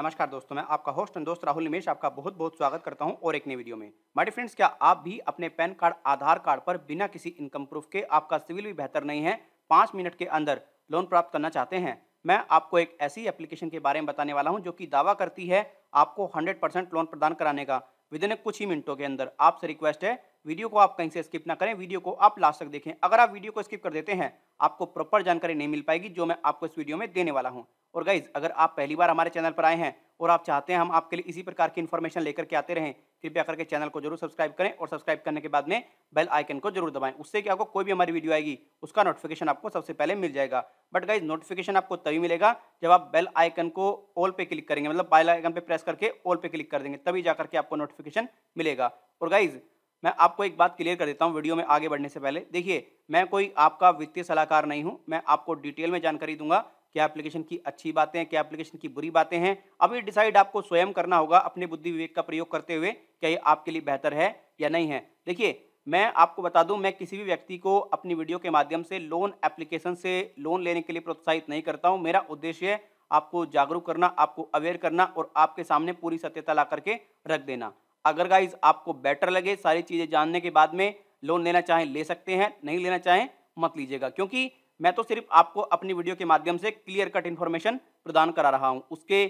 नमस्कार दोस्तों मैं आपका होस्ट एंड दोस्त राहुल निमेश आपका बहुत बहुत स्वागत करता हूं और एक नई वीडियो में माय फ्रेंड्स क्या आप भी अपने पैन कार्ड आधार कार्ड पर बिना किसी इनकम प्रूफ के आपका सिविल भी बेहतर नहीं है पाँच मिनट के अंदर लोन प्राप्त करना चाहते हैं मैं आपको एक ऐसी एप्लीकेशन के बारे में बताने वाला हूँ जो कि दावा करती है आपको हंड्रेड लोन प्रदान कराने का विद इन कुछ ही मिनटों के अंदर आपसे रिक्वेस्ट है वीडियो को आप कहीं से स्किप ना करें वीडियो को आप लास्ट तक देखें अगर आप वीडियो को स्किप कर देते हैं आपको प्रॉपर जानकारी नहीं मिल पाएगी जो मैं आपको इस वीडियो में देने वाला हूँ और गाइज अगर आप पहली बार हमारे चैनल पर आए हैं और आप चाहते हैं हम आपके लिए इसी प्रकार की इन्फॉर्मेशन लेकर के आते रहें कृपया करके चैनल को जरूर सब्सक्राइब करें और सब्सक्राइब करने के बाद में बेल आइकन को जरूर दबाएं उससे कि आपको कोई भी हमारी वीडियो आएगी उसका नोटिफिकेशन आपको सबसे पहले मिल जाएगा बट गाइज नोटिफिकेशन आपको तभी मिलेगा जब आप बेल आइकन को ऑल पे क्लिक करेंगे मतलब बेल आइकन पर प्रेस करके ऑल पे क्लिक कर देंगे तभी जाकर के आपको नोटिफिकेशन मिलेगा और गाइज़ मैं आपको एक बात क्लियर कर देता हूँ वीडियो में आगे बढ़ने से पहले देखिए मैं कोई आपका वित्तीय सलाहकार नहीं हूँ मैं आपको डिटेल में जानकारी दूंगा क्या एप्लीकेशन की अच्छी बातें क्या एप्लीकेशन की बुरी बातें हैं अभी डिसाइड आपको स्वयं करना होगा अपने बुद्धि विवेक का प्रयोग करते हुए क्या ये आपके लिए बेहतर है या नहीं है देखिए मैं आपको बता दूं मैं किसी भी व्यक्ति को अपनी वीडियो के माध्यम से लोन एप्लीकेशन से लोन लेने के लिए प्रोत्साहित नहीं करता हूँ मेरा उद्देश्य है आपको जागरूक करना आपको अवेयर करना और आपके सामने पूरी सत्यता ला करके रख देना अगर गाइज आपको बेटर लगे सारी चीज़ें जानने के बाद में लोन लेना चाहें ले सकते हैं नहीं लेना चाहें मत लीजिएगा क्योंकि मैं तो सिर्फ आपको अपनी वीडियो के माध्यम से क्लियर कट इन्फॉर्मेशन प्रदान करा रहा हूँ उसके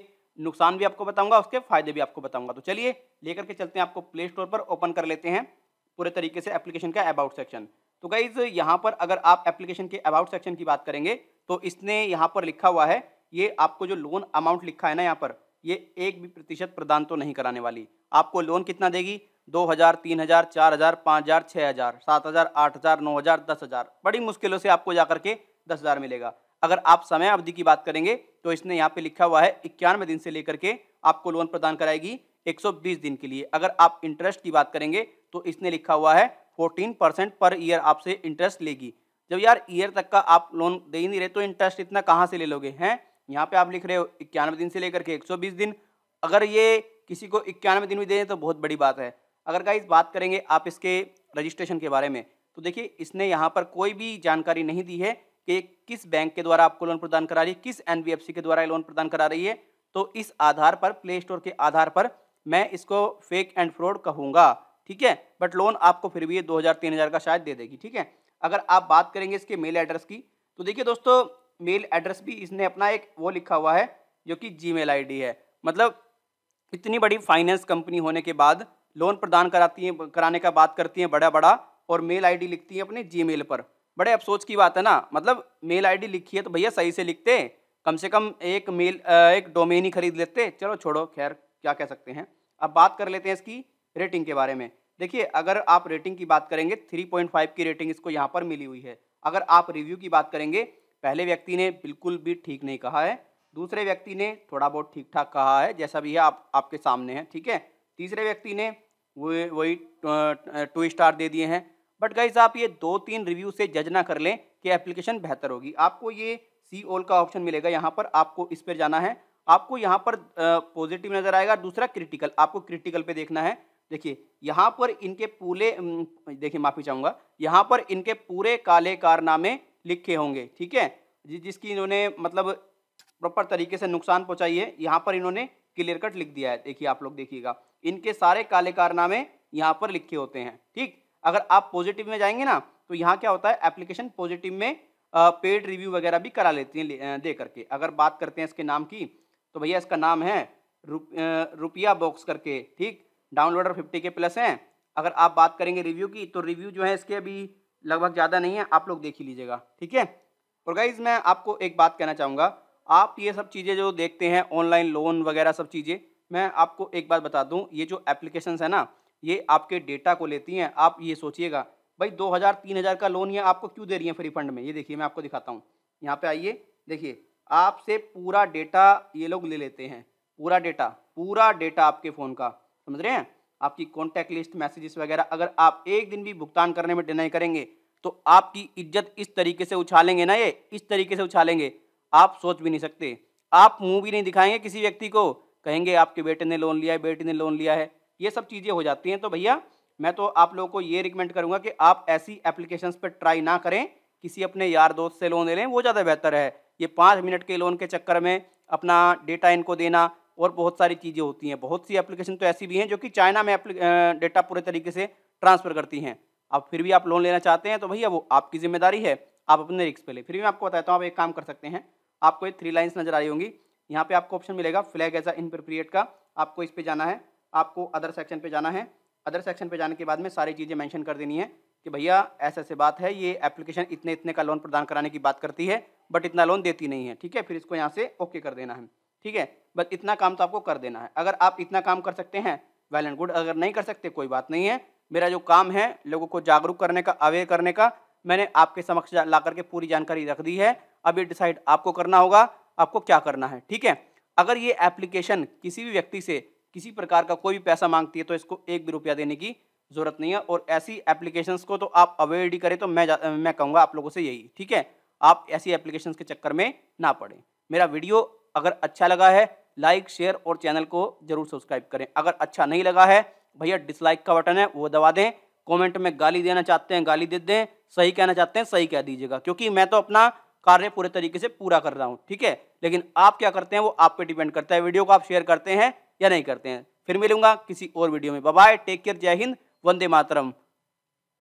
नुकसान भी आपको बताऊंगा उसके फायदे भी आपको बताऊंगा तो चलिए लेकर के चलते हैं आपको प्ले स्टोर पर ओपन कर लेते हैं पूरे तरीके से एप्लीकेशन का अबाउट सेक्शन तो गाइज यहाँ पर अगर आप एप्लीकेशन के अबाउट सेक्शन की बात करेंगे तो इसने यहाँ पर लिखा हुआ है ये आपको जो लोन अमाउंट लिखा है ना यहाँ पर ये एक भी प्रतिशत प्रदान तो नहीं कराने वाली आपको लोन कितना देगी दो हज़ार तीन हज़ार चार हज़ार पाँच हज़ार छः हज़ार सात हज़ार आठ हज़ार नौ हज़ार दस हज़ार बड़ी मुश्किलों से आपको जाकर के दस हज़ार मिलेगा अगर आप समय अवधि की बात करेंगे तो इसने यहाँ पे लिखा हुआ है इक्यानवे दिन से लेकर के आपको लोन प्रदान कराएगी 120 दिन के लिए अगर आप इंटरेस्ट की बात करेंगे तो इसने लिखा हुआ है 14 परसेंट पर ईयर आपसे इंटरेस्ट लेगी जब यार ईयर तक का आप लोन दे ही नहीं रहे तो इंटरेस्ट इतना कहाँ से ले लोगे हैं यहाँ पे आप लिख रहे हो इक्यानवे दिन से लेकर के एक दिन अगर ये किसी को इक्यानवे दिन भी दें तो बहुत बड़ी बात है अगर गाइज बात करेंगे आप इसके रजिस्ट्रेशन के बारे में तो देखिए इसने यहाँ पर कोई भी जानकारी नहीं दी है कि किस बैंक के द्वारा आपको लोन प्रदान करा रही है किस एन के द्वारा लोन प्रदान करा रही है तो इस आधार पर प्ले स्टोर के आधार पर मैं इसको फेक एंड फ्रॉड कहूँगा ठीक है बट लोन आपको फिर भी ये दो हज़ार तीन हज़ार का शायद दे देगी ठीक है अगर आप बात करेंगे इसके मेल एड्रेस की तो देखिए दोस्तों मेल एड्रेस भी इसने अपना एक वो लिखा हुआ है जो कि जी मेल है मतलब इतनी बड़ी फाइनेंस कंपनी होने के बाद लोन प्रदान कराती हैं कराने का बात करती हैं बड़ा बड़ा और मेल आईडी लिखती हैं अपने जी पर बड़े अफसोस की बात है ना मतलब मेल आईडी लिखी है तो भैया सही से लिखते कम से कम एक मेल एक डोमेन ही खरीद लेते चलो छोड़ो खैर क्या कह सकते हैं अब बात कर लेते हैं इसकी रेटिंग के बारे में देखिए अगर आप रेटिंग की बात करेंगे 3.5 की रेटिंग इसको यहाँ पर मिली हुई है अगर आप रिव्यू की बात करेंगे पहले व्यक्ति ने बिल्कुल भी ठीक नहीं कहा है दूसरे व्यक्ति ने थोड़ा बहुत ठीक ठाक कहा है जैसा भी है आप आपके सामने है ठीक है तीसरे व्यक्ति ने वो वही टू स्टार दे दिए हैं बट गाइज आप ये दो तीन रिव्यू से जज ना कर लें कि एप्लीकेशन बेहतर होगी आपको ये सी ओल का ऑप्शन मिलेगा यहाँ पर आपको इस पर जाना है आपको यहाँ पर पॉजिटिव नज़र आएगा दूसरा क्रिटिकल आपको क्रिटिकल पे देखना है देखिए यहाँ पर इनके पूरे देखिए माफ़ी चाहूँगा यहाँ पर इनके पूरे काले कारनामे लिखे होंगे ठीक है जिस जिसकी इन्होंने मतलब प्रॉपर तरीके से नुकसान पहुंचाई है यहाँ पर इन्होंने क्लियर कट लिख दिया है देखिए आप लोग देखिएगा इनके सारे काले कारनामे यहाँ पर लिखे होते हैं ठीक अगर आप पॉजिटिव में जाएंगे ना तो यहाँ क्या होता है एप्लीकेशन पॉजिटिव में पेड रिव्यू वगैरह भी करा लेती हैं दे करके अगर बात करते हैं इसके नाम की तो भैया इसका नाम है रुप, रुपया बॉक्स करके ठीक डाउनलोडर फिफ्टी के प्लस हैं अगर आप बात करेंगे रिव्यू की तो रिव्यू जो है इसके अभी लगभग ज़्यादा नहीं है आप लोग देख ही लीजिएगा ठीक है और गाइज मैं आपको एक बात कहना चाहूँगा आप ये सब चीज़ें जो देखते हैं ऑनलाइन लोन वगैरह सब चीज़ें मैं आपको एक बात बता दूँ ये जो एप्लीकेशंस है ना ये आपके डेटा को लेती हैं आप ये सोचिएगा भाई दो हज़ार तीन हज़ार का लोन ये आपको क्यों दे रही है फ्री फंड में ये देखिए मैं आपको दिखाता हूँ यहाँ पे आइए देखिए आपसे पूरा डेटा ये लोग ले लेते हैं पूरा डेटा पूरा डेटा आपके फ़ोन का समझ रहे हैं आपकी कॉन्टैक्ट लिस्ट मैसेजेस वगैरह अगर आप एक दिन भी भुगतान करने में डिनाई करेंगे तो आपकी इज्जत इस तरीके से उछालेंगे ना ये इस तरीके से उछालेंगे आप सोच भी नहीं सकते आप मुंह भी नहीं दिखाएंगे किसी व्यक्ति को कहेंगे आपके बेटे ने लोन लिया है बेटी ने लोन लिया है ये सब चीज़ें हो जाती हैं तो भैया मैं तो आप लोगों को ये रिकमेंड करूँगा कि आप ऐसी एप्लीकेशंस पर ट्राई ना करें किसी अपने यार दोस्त से लोन ले लें वो ज़्यादा बेहतर है ये पाँच मिनट के लोन के चक्कर में अपना डेटा इनको देना और बहुत सारी चीज़ें होती हैं बहुत सी एप्लीकेशन तो ऐसी भी हैं जो कि चाइना में डेटा पूरे तरीके से ट्रांसफ़र करती हैं अब फिर भी आप लोन लेना चाहते हैं तो भैया वो आपकी जिम्मेदारी है आप अपने रिक्स पे ले फिर भी मैं आपको बताता हूँ आप एक काम कर सकते हैं आपको ये थ्री लाइन्स नजर आ रही होंगी यहाँ पे आपको ऑप्शन मिलेगा फ्लैग एज अ इनप्रोप्रिएट का आपको इस पर जाना है आपको अदर सेक्शन पे जाना है अदर सेक्शन पर जाने के बाद में सारी चीज़ें मैंशन कर देनी है कि भैया ऐसे ऐसे बात है ये एप्लीकेशन इतने इतने का लोन प्रदान कराने की बात करती है बट इतना लोन देती नहीं है ठीक है फिर इसको यहाँ से ओके कर देना है ठीक है बस इतना काम तो आपको कर देना है अगर आप इतना काम कर सकते हैं वेल एंड गुड अगर नहीं कर सकते कोई बात नहीं है मेरा जो काम है लोगों को जागरूक करने का अवेयर करने का मैंने आपके समक्ष ला करके पूरी जानकारी रख दी है अब ये डिसाइड आपको करना होगा आपको क्या करना है ठीक है अगर ये एप्लीकेशन किसी भी व्यक्ति से किसी प्रकार का कोई भी पैसा मांगती है तो इसको एक भी रुपया देने की ज़रूरत नहीं है और ऐसी एप्लीकेशंस को तो आप अवॉइड ही करें तो मैं मैं कहूँगा आप लोगों से यही ठीक है आप ऐसी एप्लीकेशंस के चक्कर में ना पड़ें मेरा वीडियो अगर अच्छा लगा है लाइक शेयर और चैनल को जरूर सब्सक्राइब करें अगर अच्छा नहीं लगा है भैया डिसलाइक का बटन है वो दबा दें कमेंट में गाली देना चाहते हैं गाली दे दें सही कहना चाहते हैं सही कह दीजिएगा क्योंकि मैं तो अपना कार्य पूरे तरीके से पूरा कर रहा हूँ ठीक है लेकिन आप क्या करते हैं वो आप पर डिपेंड करता है वीडियो को आप शेयर करते हैं या नहीं करते हैं फिर मिलूंगा किसी और वीडियो में बाय टेक केयर जय हिंद वंदे मातरम